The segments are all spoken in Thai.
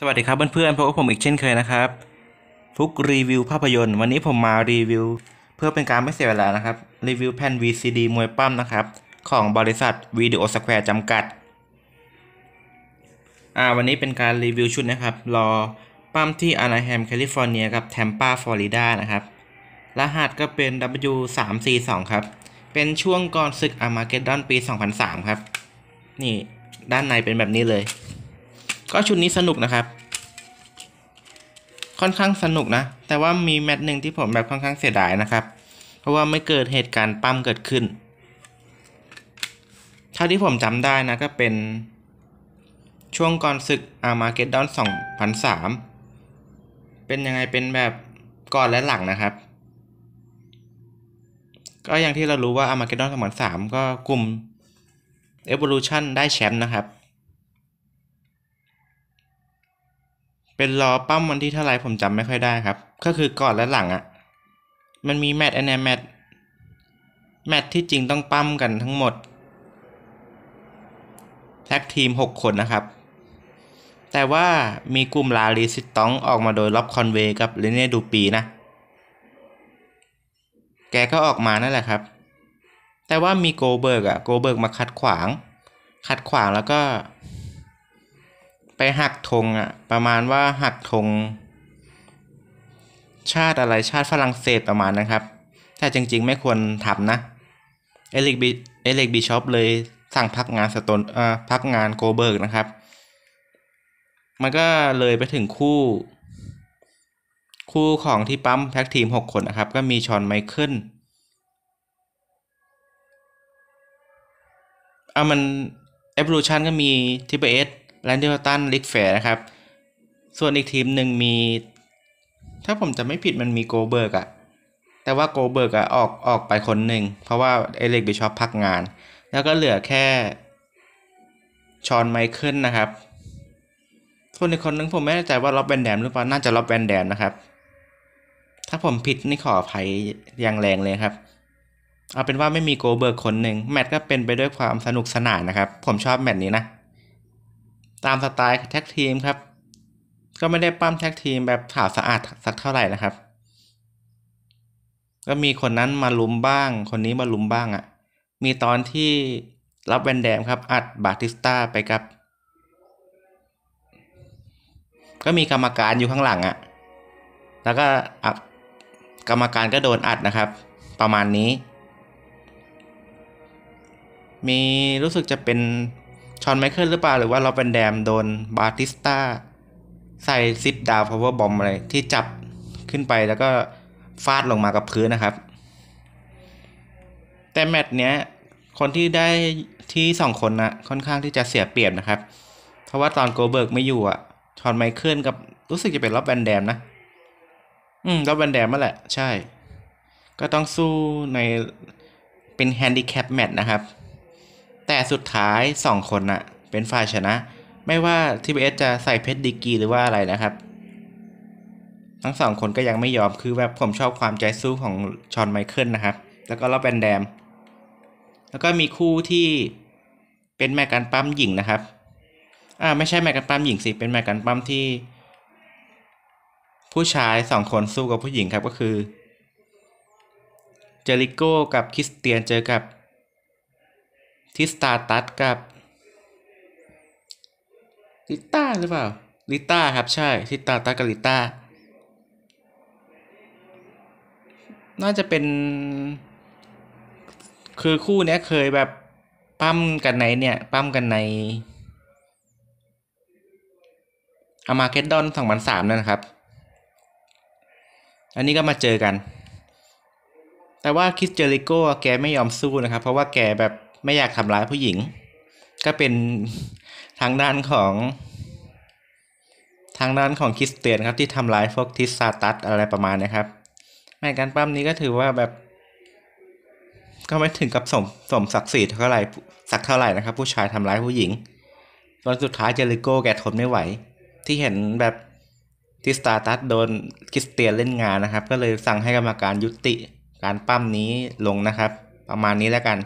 สวัสดีครับเพื่อนๆพบกับผมอีกเช่นเคยนะครับ ฟุกรีวิวภาพยนตร์วันนี้ผมมารีวิว เพื่อเป็นการไม่เสียเวลานะครับ รีวิวแผ่น VCD มวยปั้มนะครับ ของบริษัทวีดีโอสแควร์จำกัดอ่าวันนี้เป็นการรีวิวชุดนะครับรอปั้มที่อนาแฮมแคลิฟอร์เนียกับแทมปาฟลอริดานะครับรหัสก็เป็น W342 ครับ เป็นช่วงก่อนศึกอามาเกดดอนปี 2003 ครับนี่ด้านในเป็นแบบนี้เลยก็ชุดนี้สนุกนะครับ ค่อนข้างสนุกนะ แต่ว่ามีแมตช์หนึ่งที่ผมแบบค่อนข้างเสียดายนะครับ เพราะว่าไม่เกิดเหตุการณ์ปั้มเกิดขึ้นถ้าที่ผมจำได้นะก็เป็นช่วงก่อนศึกอามาเกตดอน2003 เป็นยังไงเป็นแบบก่อนและหลังนะครับ ก็อย่างที่เรารู้ว่าอามาเกตดอน2003 ก็กลุ่ม Evolution ได้แชมป์นะครับเป็นรอปั้มวันที่เท่าไรผมจำไม่ค่อยได้ครับก็คือก่อนและหลังอะ่ะ มันมีแมตช์แอนแมตช์แมตช์ที่จริงต้องปั้มกันทั้งหมด แท็กทีม6คนนะครับ แต่ว่ามีกลุ่มลาลีซิตตองออกมาโดยล็อบคอนเวย์กับเลเน่ดูปีนะ แกก็ออกมานั่นแหละครับ แต่ว่ามีโกเบิร์กอะโกเบิร์กมาขัดขวางขัดขวางแล้วก็ไปหักธงอะประมาณว่าหักธงชาติอะไรชาติฝรั่งเศสประมาณนะครับ แต่จริงๆ ไม่ควรทำนะ เอลิกบีเอลิกบีชอปเลยสั่งพักงานสตนเอ่อ พักงานโกเบิร์กนะครับ มันก็เลยไปถึงคู่ คู่ของที่ปั๊มแพ็กทีม 6 คนนะครับ ก็มีชอนไมเคิลอ่ะมัน เอฟลูชันก็มีทิเบเอสแลนดิวตันลิกแฟร์นะครับ ส่วนอีกทีมหนึ่งมี ถ้าผมจะไม่ผิดมันมีโกเบิร์กอะแต่ว่าโกเบิร์กอะออกออกไปคนหนึ่งเพราะว่าเอเล็กบิชอปพักงาน แล้วก็เหลือแค่ชอนไมเคิลนะครับ ส่วนอีกคนนึงผมไม่แน่ใจว่าล็อบแวนแดมหรือเปล่าน่าจะล็อบแวนแดมนะครับ ถ้าผมผิดนี่ขออภัยอย่างแรงเลยครับ เอาเป็นว่าไม่มีโกเบิร์กคนหนึ่งแมตช์ก็เป็นไปด้วยความสนุกสนานนะครับผมชอบแมตช์นี้นะตามสไตล์แท็กทีม ครับ ก็ไม่ได้ ปั้มแท็กทีมแบบขาวสะอาดสักเท่าไหร่นะครับ ก็มีคนนั้นมาลุมบ้างคนนี้มาลุมบ้างอะ่ะมีตอนที่รับแวนแดมครับอัดบาติสตาไปกับ ก็มีกรรมการอยู่ข้างหลังอะ่ะ แล้วก็กรรมการก็ โดนอัดนะครับ ประมาณนี้ มีรู้สึกจะเป็นชอนไมเคิลหรือเปล่าหรือว่าเราเป็นแดม โดนบาติสตาใส่ซิดดาวพาวเวอร์บอมอะไร ที่จับขึ้นไปแล้วก็ฟาดลงมากับพื้นนะครับ แต่แมตช์เนี้ย คนที่ได้ที่สองคนนะค่อนข้างที่จะเสียเปรียบนะครับ เพราะว่าตอนโกเบิร์กไม่อยู่อะชอนไมเคิลกับ รู้สึกจะเป็นล็อบแวนแดมนะ อืมล็อบแวนแดมนั่นแหละใช่ ก็ต้องสู้ในเป็นแฮนดิแคปแมตช์นะครับแต่สุดท้าย 2 คนน่ะเป็นฝ่ายชนะ ไม่ว่าทีเบสจะใส่เพชรดีกีหรือว่าอะไรนะครับ ทั้งสองคนก็ยังไม่ยอมคือแบบผมชอบความใจสู้ของชอนไมเคิลนะครับ แล้วก็ลอบแบนแดมแล้วก็มีคู่ที่เป็นแม่การปั้มหญิงนะครับอ่าไม่ใช่แม่การปั้มหญิงสิ เป็นแม่การปั้มที่ ผู้ ชายสองคนสู้กับผู้หญิงครับก็คือเจริโก้กับคริสเตียนเจอกับที่สตาร์ตัสกับลิต้าหรือเปล่าลิต้าครับใช่ทิตาตากับลิต้าน่าจะเป็นคือคู่เนี้ยเคยแบบปั้มกันในเนี่ยปั้มกันในอามาเกตดอนสองพันสามนั่นครับ อันนี้ก็มาเจอกัน แต่ว่าคิสเจอริโก้แกไม่ยอมสู้นะครับ เพราะว่าแกแบบไม่อยากทำร้ายผู้หญิง ก็เป็นทางด้านของ ทางด้านของคริสเตียนครับที่ทำร้ายพวกทิสซาตัสอะไรประมาณนะครับแม่การปั้มนี้ก็ถือว่าแบบ ก็ไม่ถึงกับสมสมศักดิ์ศรีเท่าไหร่สักเท่าไหร่นะครับ ผู้ชายทำร้ายผู้หญิง ตอนสุดท้ายเจริโก้แกทนไม่ไหว ที่เห็นแบบทิสตาตัสโดนคริสเตียนเล่นงานนะครับก็เลยสั่งให้กรรมการยุติการปั้มนี้ลงนะครับ ประมาณนี้แล้วกัน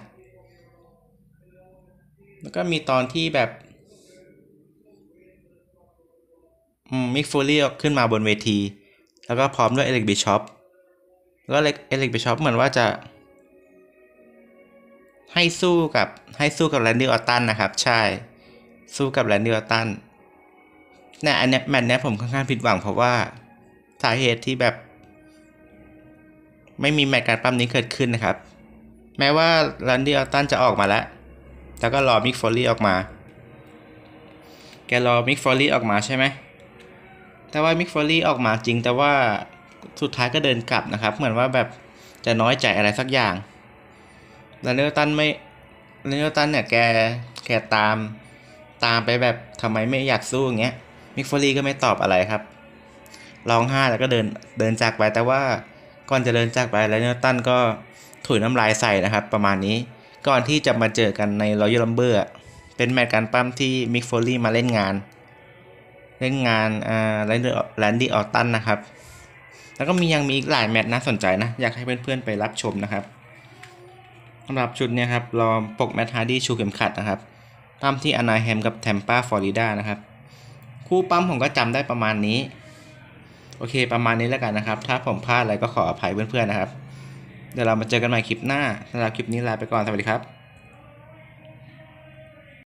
แล้วก็มีตอนที่แบบมิกฟูลี่ขึ้นมาบนเวที แล้วก็พร้อมด้วยเอลิกบิชอปแล้วก็เอลิกบิชอปเหมือนว่าจะ ให้สู้กับให้สู้กับแลนดี้ออตันนะครับ ใช่สู้กับแลนดี้ออตันเนี่ยอันนี้แมตช์นี้ผมค่อนข้างผิดหวัง เพราะว่าสาเหตุที่แบบ ไม่มีแมตช์การปั้มนี้เกิดขึ้นนะครับ แม้ว่าแลนดี้ออตันจะออกมาแล้วแล้วก็รอมิกฟอรี่ออกมา แกรอมิกฟอรี่ออกมาใช่ไหมแต่ว่ามิกฟอรี่ออกมาจริง แต่ว่าสุดท้ายก็เดินกลับนะครับ เหมือนว่าแบบจะน้อยใจอะไรสักอย่าง แล้วเนลตันไม่เนลตันเนี่ยแก แกตาม ตามไปแบบทำไมไม่อยากสู้อย่างเงี้ย มิกฟอรี่ก็ไม่ตอบอะไรครับ ร้องไห้แล้วก็เดิน เดินจากไป แต่ว่าก่อนจะเดินจากไปแล้วเนลตันก็ถุยน้ำลายใส่นะครับ ประมาณนี้ก่อนที่จะมาเจอกันในรอยัลลัมเบอร์เป็นแมตช์การปั้มที่มิกโฟลี่มาเล่นงาน เล่นงาน อ่าแลนดี้แลนดี้ออตันนะครับ แล้วก็มียังมีอีกหลายแมตช์นะสนใจนะ อยากให้เพื่อนๆไปรับชมนะครับสำหรับชุดเนี่ยครับรอปกแมตฮาร์ดี้ชูเข็มขัดนะครับ ปั้มที่อนาแฮมกับแทมปาฟลอริดานะครับ คู่ปั้มผมก็จำได้ประมาณนี้ โอเคประมาณนี้แล้วกันนะครับ ถ้าผมพลาดอะไรก็ขออภัยเพื่อนๆนะครับเดี๋ยวเรามาเจอกันใหม่คลิปหน้า สำหรับคลิปนี้ลาไปก่อน สวัสดีครับ